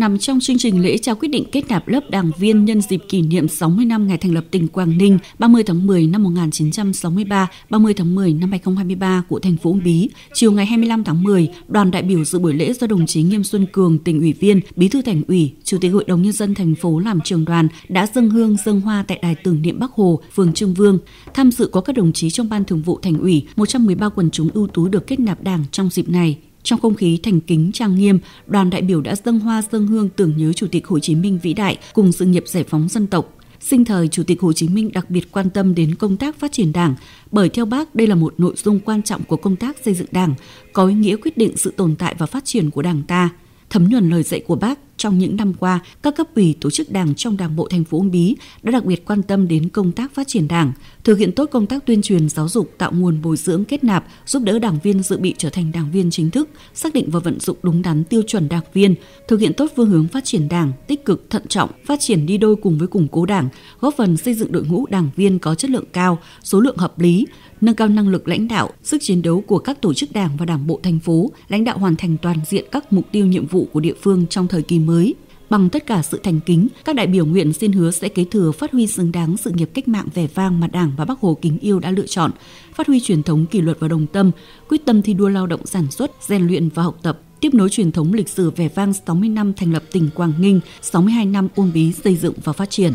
nằm trong chương trình lễ trao quyết định kết nạp lớp đảng viên nhân dịp kỷ niệm 60 năm ngày thành lập tỉnh Quảng Ninh 30 tháng 10 năm 1963, 30 tháng 10 năm 2023 của thành phố Uông Bí. Chiều ngày 25 tháng 10, đoàn đại biểu dự buổi lễ do đồng chí Nghiêm Xuân Cường, tỉnh ủy viên, bí thư thành ủy, chủ tịch hội đồng nhân dân thành phố làm trường đoàn đã dâng hương dâng hoa tại đài tưởng niệm Bắc Hồ, phường Trương Vương. Tham dự có các đồng chí trong ban thường vụ thành ủy, 113 quần chúng ưu tú được kết nạp đảng trong dịp này. Trong không khí thành kính trang nghiêm, đoàn đại biểu đã dâng hoa dâng hương tưởng nhớ Chủ tịch Hồ Chí Minh vĩ đại cùng sự nghiệp giải phóng dân tộc. Sinh thời, Chủ tịch Hồ Chí Minh đặc biệt quan tâm đến công tác phát triển đảng, bởi theo bác đây là một nội dung quan trọng của công tác xây dựng đảng, có ý nghĩa quyết định sự tồn tại và phát triển của đảng ta. Thấm nhuần lời dạy của bác, trong những năm qua, các cấp ủy tổ chức đảng trong Đảng bộ thành phố Uông Bí đã đặc biệt quan tâm đến công tác phát triển đảng, thực hiện tốt công tác tuyên truyền giáo dục tạo nguồn bồi dưỡng kết nạp, giúp đỡ đảng viên dự bị trở thành đảng viên chính thức, xác định và vận dụng đúng đắn tiêu chuẩn đảng viên, thực hiện tốt phương hướng phát triển đảng, tích cực thận trọng, phát triển đi đôi cùng với củng cố đảng, góp phần xây dựng đội ngũ đảng viên có chất lượng cao, số lượng hợp lý, nâng cao năng lực lãnh đạo, sức chiến đấu của các tổ chức đảng và đảng bộ thành phố, lãnh đạo hoàn thành toàn diện các mục tiêu nhiệm vụ của địa phương trong thời kỳ mới. Bằng tất cả sự thành kính, các đại biểu nguyện xin hứa sẽ kế thừa phát huy xứng đáng sự nghiệp cách mạng vẻ vang mà Đảng và Bác Hồ kính yêu đã lựa chọn, phát huy truyền thống kỷ luật và đồng tâm, quyết tâm thi đua lao động sản xuất, rèn luyện và học tập, tiếp nối truyền thống lịch sử vẻ vang 60 năm thành lập tỉnh Quảng Ninh, 62 năm uông bí xây dựng và phát triển.